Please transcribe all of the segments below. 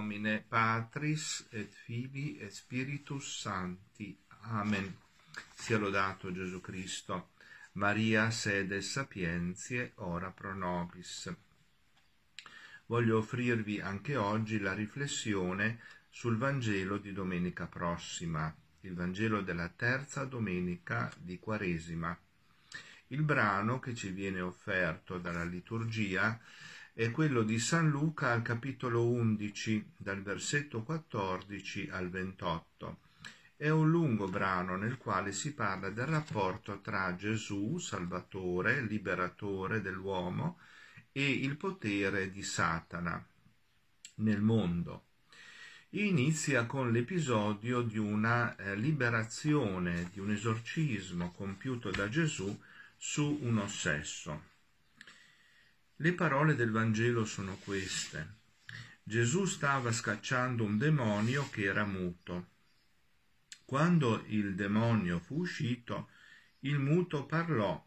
nomine Patris et Fibi et Spiritus Santi. Amen. Sia lodato Gesù Cristo. Maria sede sapienzie, ora pro nobis. Voglio offrirvi anche oggi la riflessione sul Vangelo di domenica prossima, il Vangelo della terza domenica di Quaresima. Il brano che ci viene offerto dalla liturgia è quello di San Luca al capitolo 11, dal versetto 14 al 28. È un lungo brano nel quale si parla del rapporto tra Gesù, Salvatore, liberatore dell'uomo, e il potere di Satana nel mondo. Inizia con l'episodio di una eh, liberazione, di un esorcismo compiuto da Gesù su un ossesso. Le parole del Vangelo sono queste. Gesù stava scacciando un demonio che era muto. Quando il demonio fu uscito, il muto parlò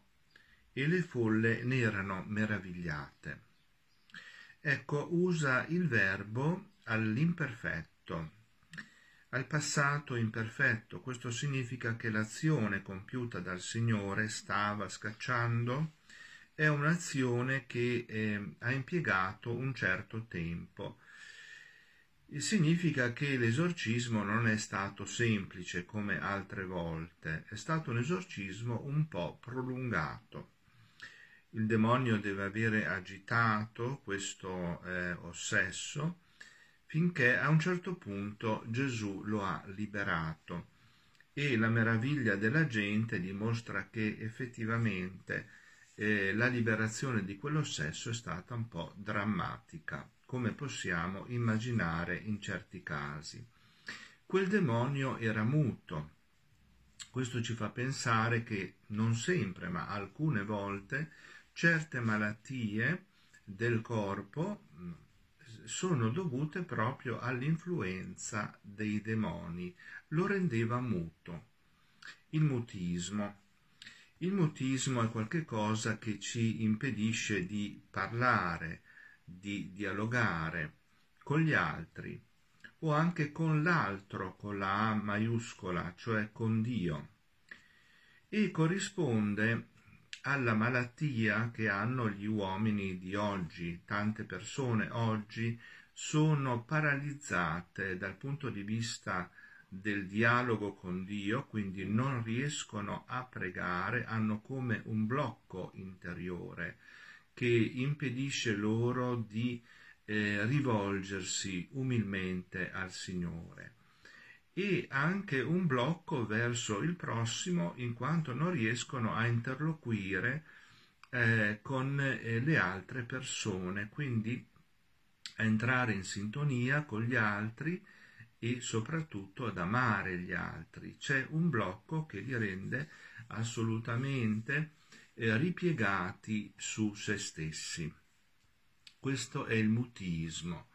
e le folle ne erano meravigliate. Ecco, usa il verbo all'imperfetto, al passato imperfetto. Questo significa che l'azione compiuta dal Signore stava scacciando è un'azione che eh, ha impiegato un certo tempo. Significa che l'esorcismo non è stato semplice come altre volte, è stato un esorcismo un po' prolungato. Il demonio deve avere agitato questo eh, ossesso finché a un certo punto Gesù lo ha liberato e la meraviglia della gente dimostra che effettivamente eh, la liberazione di quello sesso è stata un po' drammatica, come possiamo immaginare in certi casi. Quel demonio era muto. Questo ci fa pensare che non sempre, ma alcune volte, certe malattie del corpo mm, sono dovute proprio all'influenza dei demoni. Lo rendeva muto. Il mutismo il mutismo è qualcosa che ci impedisce di parlare, di dialogare con gli altri o anche con l'altro, con la A maiuscola, cioè con Dio, e corrisponde alla malattia che hanno gli uomini di oggi. Tante persone oggi sono paralizzate dal punto di vista del dialogo con Dio, quindi non riescono a pregare, hanno come un blocco interiore che impedisce loro di eh, rivolgersi umilmente al Signore e anche un blocco verso il prossimo in quanto non riescono a interloquire eh, con eh, le altre persone, quindi a entrare in sintonia con gli altri e soprattutto ad amare gli altri. C'è un blocco che li rende assolutamente eh, ripiegati su se stessi. Questo è il mutismo.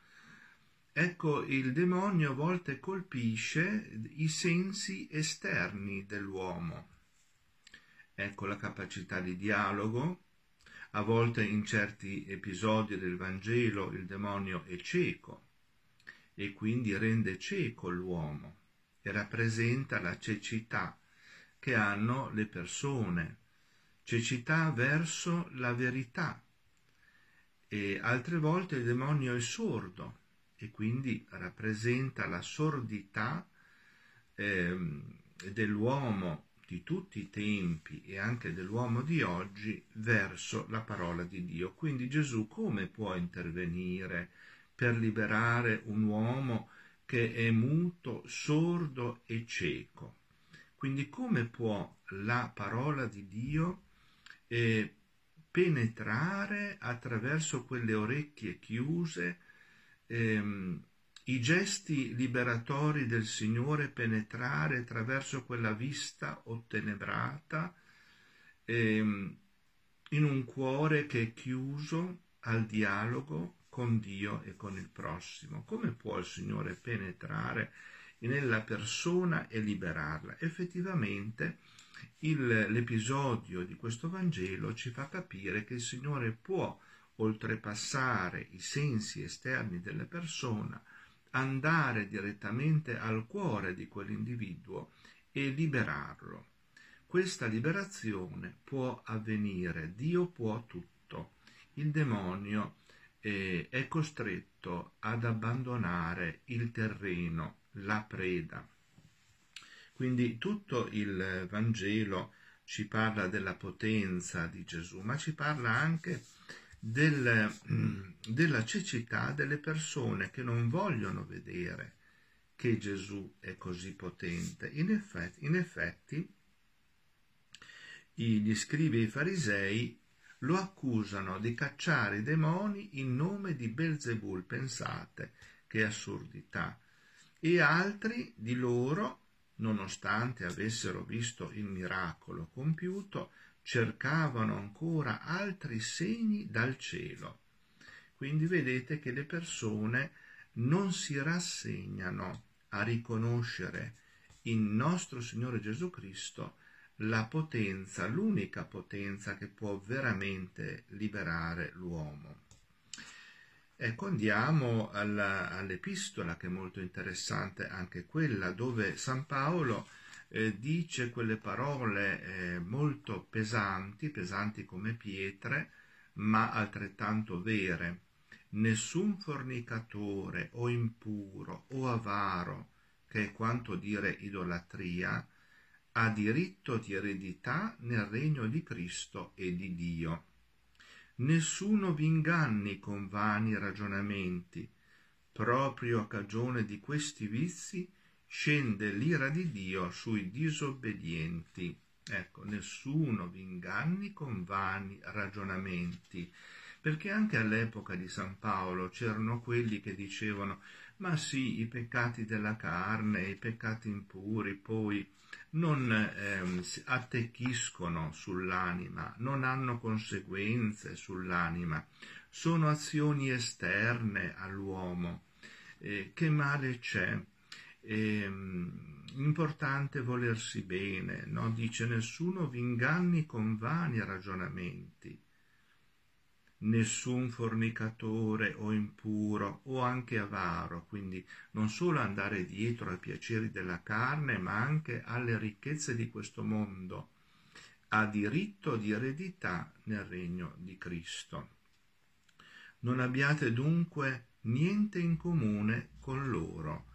Ecco, il demonio a volte colpisce i sensi esterni dell'uomo. Ecco la capacità di dialogo. A volte in certi episodi del Vangelo il demonio è cieco, e quindi rende cieco l'uomo e rappresenta la cecità che hanno le persone, cecità verso la verità. E altre volte il demonio è sordo e quindi rappresenta la sordità eh, dell'uomo di tutti i tempi e anche dell'uomo di oggi verso la parola di Dio. Quindi Gesù come può intervenire per liberare un uomo che è muto, sordo e cieco. Quindi come può la parola di Dio eh, penetrare attraverso quelle orecchie chiuse, ehm, i gesti liberatori del Signore penetrare attraverso quella vista ottenebrata ehm, in un cuore che è chiuso al dialogo, con Dio e con il prossimo. Come può il Signore penetrare nella persona e liberarla? Effettivamente il, l'episodio di questo Vangelo ci fa capire che il Signore può oltrepassare i sensi esterni della persona, andare direttamente al cuore di quell'individuo e liberarlo. Questa liberazione può avvenire, Dio può tutto. Il demonio eh, è costretto ad abbandonare il terreno, la preda. Quindi tutto il Vangelo ci parla della potenza di Gesù, ma ci parla anche del, mm, della cecità delle persone che non vogliono vedere che Gesù è così potente. In effetti, in effetti gli scrivi e i farisei lo accusano di cacciare i demoni in nome di Belzebul, pensate che assurdità, e altri di loro, nonostante avessero visto il miracolo compiuto, cercavano ancora altri segni dal cielo. Quindi vedete che le persone non si rassegnano a riconoscere in nostro Signore Gesù Cristo la potenza, l'unica potenza che può veramente liberare l'uomo. Ecco, andiamo alla, all'epistola, che è molto interessante anche quella, dove San Paolo eh, dice quelle parole eh, molto pesanti, pesanti come pietre, ma altrettanto vere. Nessun fornicatore o impuro o avaro, che è quanto dire idolatria, ha diritto di eredità nel regno di Cristo e di Dio. Nessuno vi inganni con vani ragionamenti. Proprio a cagione di questi vizi scende l'ira di Dio sui disobbedienti. Ecco, nessuno vi inganni con vani ragionamenti perché anche all'epoca di San Paolo c'erano quelli che dicevano ma sì, i peccati della carne, i peccati impuri, poi non ehm, attecchiscono sull'anima, non hanno conseguenze sull'anima, sono azioni esterne all'uomo. Eh, che male c'è? Eh, importante volersi bene, no? dice nessuno vi inganni con vani ragionamenti nessun fornicatore o impuro o anche avaro, quindi non solo andare dietro ai piaceri della carne, ma anche alle ricchezze di questo mondo, ha diritto di eredità nel regno di Cristo. Non abbiate dunque niente in comune con loro.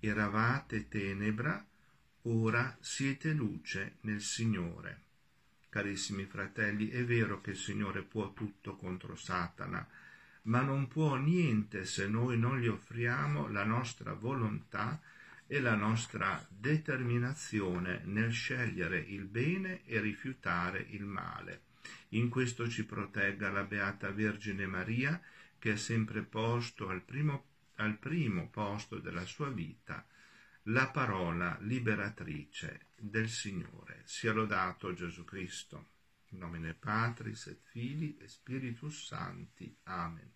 Eravate tenebra, ora siete luce nel Signore. Carissimi fratelli, è vero che il Signore può tutto contro Satana, ma non può niente se noi non gli offriamo la nostra volontà e la nostra determinazione nel scegliere il bene e rifiutare il male. In questo ci protegga la Beata Vergine Maria, che ha sempre posto al primo, al primo posto della sua vita la parola liberatrice del Signore. Sia lodato Gesù Cristo. In nome del Patris et Fili e Spiritus Santi. Amen.